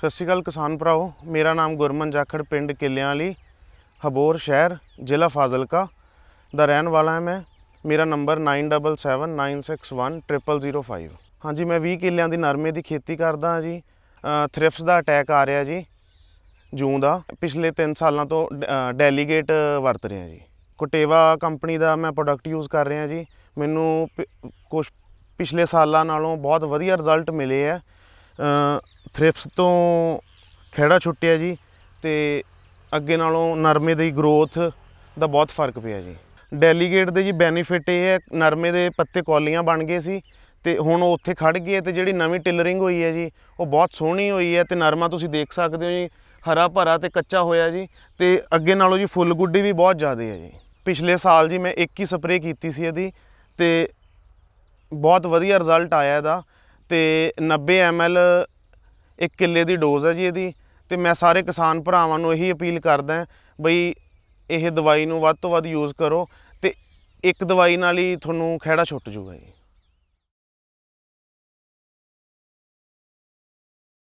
ਸਤਿ ਸ਼੍ਰੀ ਅਕਾਲ ਕਿਸਾਨ ਭਰਾਓ ਮੇਰਾ ਨਾਮ ਗੁਰਮਨ ਜਾਖੜ ਪਿੰਡ ਕਿੱਲਿਆਂ ਵਾਲੀ ਹਬੋਰ ਸ਼ਹਿਰ ਜ਼ਿਲ੍ਹਾ ਫਾਜ਼ਿਲਕਾ ਦਾ ਰਹਿਣ ਵਾਲਾ ਹਾਂ ਮੈਂ ਮੇਰਾ ਨੰਬਰ 9779610005 ਹਾਂਜੀ ਮੈਂ 20 ਕਿੱਲਿਆਂ ਦੀ ਨਰਮੇ ਦੀ ਖੇਤੀ ਕਰਦਾ ਹਾਂ ਜੀ ਥ੍ਰਿਪਸ ਦਾ ਅਟੈਕ ਆ ਰਿਹਾ ਜੀ ਜੂੰ ਦਾ ਪਿਛਲੇ 3 ਸਾਲਾਂ ਤੋਂ ਡੈਲੀਗੇਟ ਵਰਤ ਰਿਹਾ ਜੀ ਕੋਟੇਵਾ ਕੰਪਨੀ ਦਾ ਮੈਂ ਪ੍ਰੋਡਕਟ ਯੂਜ਼ ਕਰ ਰਿਹਾ ਜੀ ਮੈਨੂੰ ਕੁਝ ਪਿਛਲੇ ਸਾਲਾਂ ਨਾਲੋਂ ਬਹੁਤ ਵਧੀਆ ਰਿਜ਼ਲਟ ਮਿਲੇ ਆ ਥ੍ਰਿਪਸ ਤੋਂ ਖਿਹੜਾ ਛੁੱਟਿਆ ਜੀ ਤੇ ਅੱਗੇ ਨਾਲੋਂ ਨਰਮੇ ਦੀ ਗਰੋਥ ਦਾ ਬਹੁਤ ਫਰਕ ਪਿਆ ਜੀ ਡੈਲੀਗੇਟ ਦੇ ਜੀ ਬੈਨੀਫਿਟ ਇਹ ਹੈ ਨਰਮੇ ਦੇ ਪੱਤੇ ਕੌਲੀਆਂ ਬਣ ਗਏ ਸੀ ਤੇ ਹੁਣ ਉਹ ਉੱਥੇ ਖੜ ਗਏ ਤੇ ਜਿਹੜੀ ਨਵੀਂ ਟਿਲਰਿੰਗ ਹੋਈ ਹੈ ਜੀ ਉਹ ਬਹੁਤ ਸੋਹਣੀ ਹੋਈ ਹੈ ਤੇ ਨਰਮਾ ਤੁਸੀਂ ਦੇਖ ਸਕਦੇ ਹੋ ਜੀ ਹਰਾ ਭਰਾ ਤੇ ਕੱਚਾ ਹੋਇਆ ਜੀ ਤੇ ਅੱਗੇ ਨਾਲੋਂ ਜੀ ਫੁੱਲ ਗੁੱਡੀ ਵੀ ਬਹੁਤ ਜ਼ਿਆਦਾ ਹੈ ਜੀ ਪਿਛਲੇ ਸਾਲ ਜੀ ਮੈਂ ਇੱਕ ਹੀ ਸਪਰੇਅ ਕੀਤੀ ਸੀ ਇਹਦੀ ਤੇ ਬਹੁਤ ਵਧੀਆ ਰਿਜ਼ਲਟ ਆਇਆ ਇਹਦਾ ਤੇ 90 ml ਇੱਕ ਕਿੱਲੇ ਦੀ ਡੋਜ਼ ਹੈ ਜੀ ਇਹਦੀ ਤੇ ਮੈਂ ਸਾਰੇ ਕਿਸਾਨ ਭਰਾਵਾਂ ਨੂੰ ਇਹੀ ਅਪੀਲ ਕਰਦਾ ਬਈ ਇਹ ਦਵਾਈ ਨੂੰ ਵੱਧ ਤੋਂ ਵੱਧ ਯੂਜ਼ ਕਰੋ ਤੇ ਇੱਕ ਦਵਾਈ ਨਾਲ ਹੀ ਤੁਹਾਨੂੰ ਖਿਹੜਾ ਛੁੱਟ ਜਾਊਗਾ ਜੀ